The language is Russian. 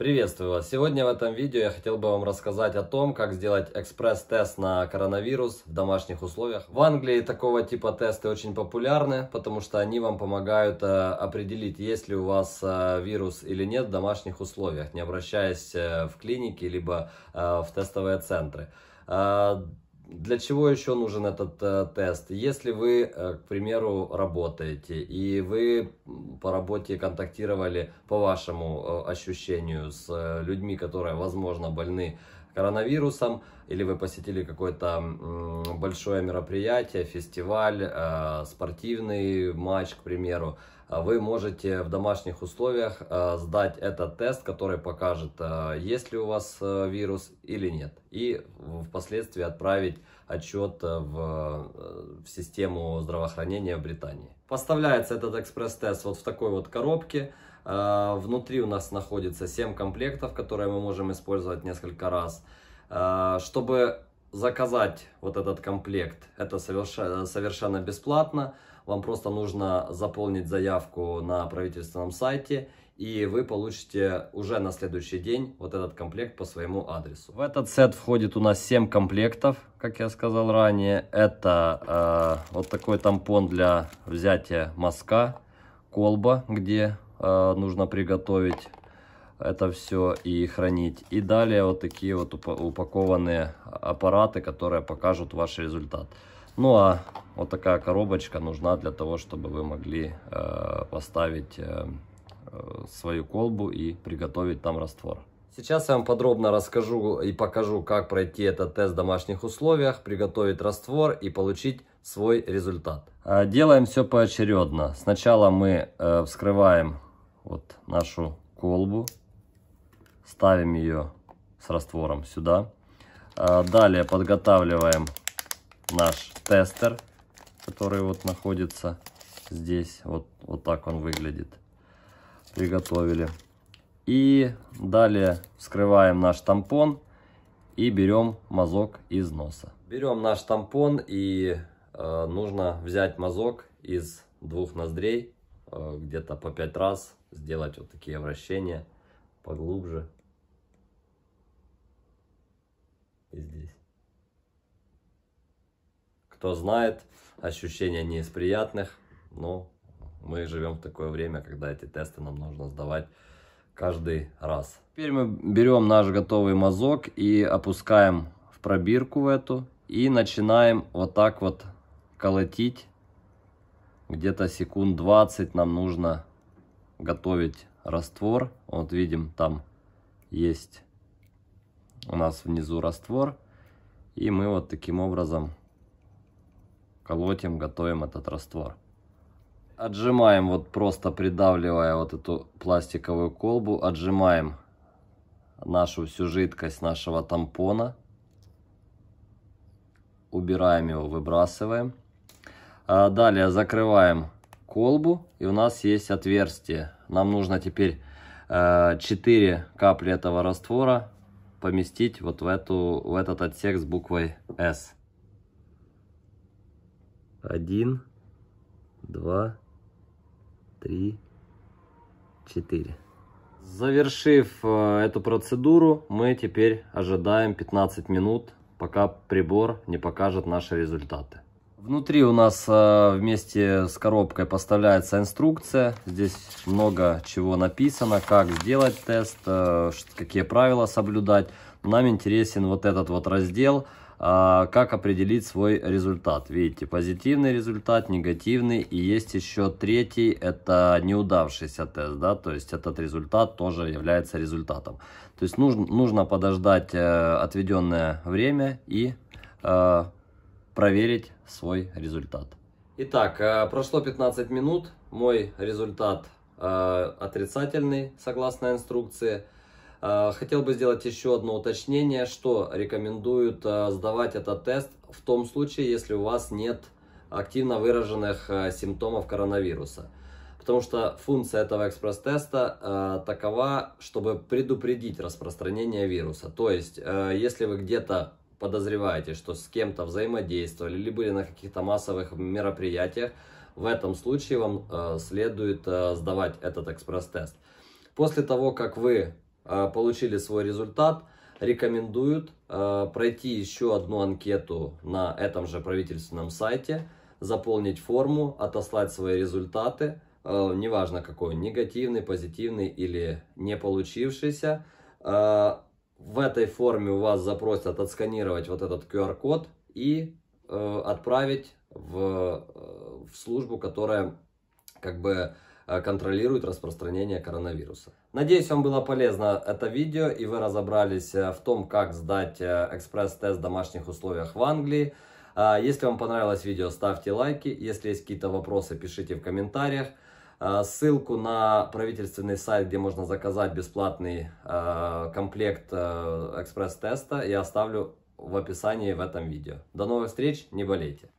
Приветствую вас! Сегодня в этом видео я хотел бы вам рассказать о том, как сделать экспресс-тест на коронавирус в домашних условиях. В Англии такого типа тесты очень популярны, потому что они вам помогают э, определить, есть ли у вас э, вирус или нет в домашних условиях, не обращаясь э, в клиники, либо в тестовые центры. Для чего еще нужен этот э, тест? Если вы, э, к примеру, работаете, и вы по работе контактировали, по вашему э, ощущению, с э, людьми, которые, возможно, больны коронавирусом, или вы посетили какое-то большое мероприятие, фестиваль, э, спортивный матч, к примеру, э, вы можете в домашних условиях э, сдать этот тест, который покажет, есть ли у вас вирус или нет. И впоследствии отправить отчет в, в систему здравоохранения в Британии. Поставляется этот экспресс-тест вот в такой вот коробке. Э, внутри у нас находится 7 комплектов, которые мы можем использовать несколько раз. Э, чтобы заказать вот этот комплект, это совершенно бесплатно. Вам просто нужно заполнить заявку на правительственном сайте, и вы получите уже на следующий день вот этот комплект по своему адресу. В этот сет входит у нас 7 комплектов, как я сказал ранее. Это э, вот такой тампон для взятия мазка, колба, где Э, нужно приготовить это все и хранить. И далее вот такие вот упакованные аппараты, которые покажут ваш результат. Ну а вот такая коробочка нужна для того, чтобы вы могли э, поставить э, свою колбу и приготовить там раствор. Сейчас я вам подробно расскажу и покажу, как пройти этот тест в домашних условиях, приготовить раствор и получить свой результат. Делаем все поочередно. Сначала мы вскрываем вот нашу колбу, ставим ее с раствором сюда. А, далее подготавливаем наш тестер, который вот находится здесь. Вот, вот так он выглядит. Приготовили. И далее вскрываем наш тампон и берем мазок из носа. Берем наш тампон и э, нужно взять мазок из двух ноздрей Э, где-то по 5 раз сделать вот такие вращения поглубже. И здесь. Кто знает, ощущения не из приятных, но мы живем в такое время, когда эти тесты нам нужно сдавать каждый раз. Теперь мы берем наш готовый мазок и опускаем в пробирку в эту и начинаем вот так вот колотить где-то секунд 20 нам нужно готовить раствор. Вот видим, там есть у нас внизу раствор. И мы вот таким образом колотим, готовим этот раствор. Отжимаем, вот просто придавливая вот эту пластиковую колбу, отжимаем нашу всю жидкость нашего тампона. Убираем его, выбрасываем. А, далее закрываем колбу, и у нас есть отверстие. Нам нужно теперь 4 э, капли этого раствора поместить вот в, эту, в этот отсек с буквой S. Один, два, три, четыре. Завершив э, эту процедуру, мы теперь ожидаем 15 минут, пока прибор не покажет наши результаты. Внутри у нас э, вместе с коробкой поставляется инструкция. Здесь много чего написано, как сделать тест, э, какие правила соблюдать. Нам интересен вот этот вот раздел, э, как определить свой результат. Видите, позитивный результат, негативный. И есть еще третий, это неудавшийся тест. да, То есть этот результат тоже является результатом. То есть нужно, нужно подождать отведенное время и проверить свой результат. Итак, э, прошло 15 минут, мой результат э, отрицательный, согласно инструкции. Э, хотел бы сделать еще одно уточнение, что рекомендуют сдавать этот тест в том случае, если у вас нет активно выраженных симптомов коронавируса. Потому что функция этого экспресс-теста такова, чтобы предупредить распространение вируса. То есть, если вы где-то подозреваете, что с кем-то взаимодействовали или были на каких-то массовых мероприятиях, в этом случае вам э, следует э, сдавать этот экспресс-тест. После того, как вы э, получили свой результат, рекомендуют пройти еще одну анкету на этом же правительственном сайте, заполнить форму, отослать свои результаты, неважно какой, негативный, позитивный или не получившийся, в этой форме у вас запросят отсканировать вот этот QR-код и э, отправить в, э, в службу, которая как бы э, контролирует распространение коронавируса. Надеюсь, вам было полезно это видео и вы разобрались э, в том, как сдать экспресс-тест в домашних условиях в Англии. А если вам понравилось видео, ставьте лайки. Если есть какие-то вопросы, пишите в комментариях. А, ссылку на правительственный сайт, где можно заказать бесплатный а, комплект а, экспресс-теста, я оставлю в описании в этом видео. До новых встреч, не болейте!